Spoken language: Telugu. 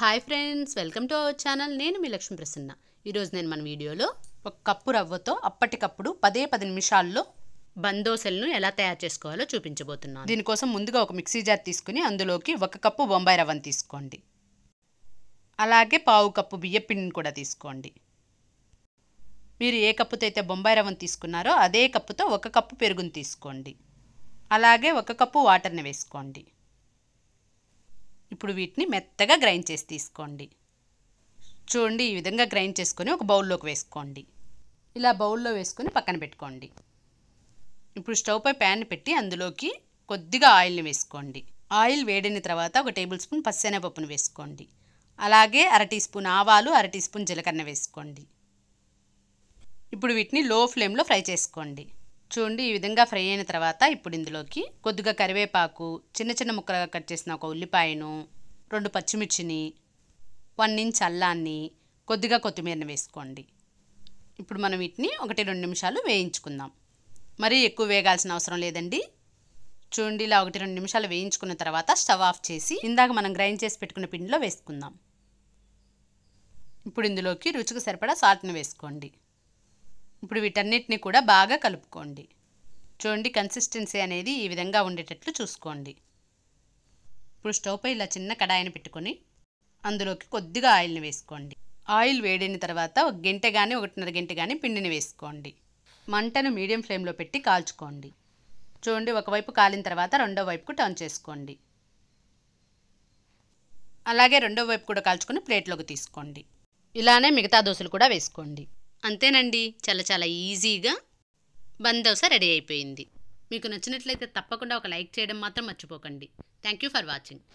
hi friends welcome to our channel నేను మీ లక్ష్మీ ప్రసన్న ఈరోజు నేను మన వీడియోలో ఒక కప్పు రవ్వతో అప్పటికప్పుడు పదే పది నిమిషాల్లో బందోసలను ఎలా తయారు చేసుకోవాలో చూపించబోతున్నాను దీనికోసం ముందుగా ఒక మిక్సీ జార్ తీసుకుని అందులోకి ఒక కప్పు బొంబాయి రవ్వను తీసుకోండి అలాగే పావు కప్పు బియ్యపిండిని కూడా తీసుకోండి మీరు ఏ కప్పుతో అయితే బొంబాయి రవ్వను తీసుకున్నారో అదే కప్పుతో ఒక కప్పు పెరుగును తీసుకోండి అలాగే ఒక కప్పు వాటర్ని వేసుకోండి ఇప్పుడు వీటిని మెత్తగా గ్రైండ్ చేసి తీసుకోండి చూడండి ఈ విధంగా గ్రైండ్ చేసుకొని ఒక బౌల్లోకి వేసుకోండి ఇలా బౌల్లో వేసుకొని పక్కన పెట్టుకోండి ఇప్పుడు స్టవ్ పై ప్యాన్ పెట్టి అందులోకి కొద్దిగా ఆయిల్ని వేసుకోండి ఆయిల్ వేడిన తర్వాత ఒక టేబుల్ స్పూన్ పచ్చెనపప్పును వేసుకోండి అలాగే అర టీ స్పూన్ ఆవాలు అర టీ స్పూన్ జీలకర్ర వేసుకోండి ఇప్పుడు వీటిని లో ఫ్లేమ్లో ఫ్రై చేసుకోండి చూడండి ఈ విధంగా ఫ్రై అయిన తర్వాత ఇప్పుడు ఇందులోకి కొద్దిగా కరివేపాకు చిన్న చిన్న ముక్కలుగా కట్ చేసిన ఒక ఉల్లిపాయను రెండు పచ్చిమిర్చిని వన్ ఇంచ్ అల్లాన్ని కొద్దిగా కొత్తిమీరని వేసుకోండి ఇప్పుడు మనం వీటిని ఒకటి రెండు నిమిషాలు వేయించుకుందాం మరీ ఎక్కువ వేగాల్సిన అవసరం లేదండి చూడండి ఇలా ఒకటి రెండు నిమిషాలు వేయించుకున్న తర్వాత స్టవ్ ఆఫ్ చేసి ఇందాక మనం గ్రైండ్ చేసి పెట్టుకున్న పిండిలో వేసుకుందాం ఇప్పుడు ఇందులోకి రుచికి సరిపడా సాల్ట్ని వేసుకోండి ఇప్పుడు వీటన్నిటిని కూడా బాగా కలుపుకోండి చూడండి కన్సిస్టెన్సీ అనేది ఈ విధంగా ఉండేటట్లు చూసుకోండి ఇప్పుడు స్టవ్పై ఇలా చిన్న కడాయిని పెట్టుకొని అందులోకి కొద్దిగా ఆయిల్ని వేసుకోండి ఆయిల్ వేడిన తర్వాత ఒక గంట కానీ ఒకటిన్నర గంట కానీ పిండిని వేసుకోండి మంటను మీడియం ఫ్లేమ్లో పెట్టి కాల్చుకోండి చూడండి ఒకవైపు కాలిన తర్వాత రెండో వైపుకు టర్న్ చేసుకోండి అలాగే రెండో వైపు కూడా కాల్చుకొని ప్లేట్లోకి తీసుకోండి ఇలానే మిగతా దోశలు కూడా వేసుకోండి అంతేనండి చాలా చాలా ఈజీగా బందోస రెడీ అయిపోయింది మీకు నచ్చినట్లయితే తప్పకుండా ఒక లైక్ చేయడం మాత్రం మర్చిపోకండి థ్యాంక్ యూ ఫర్ వాచింగ్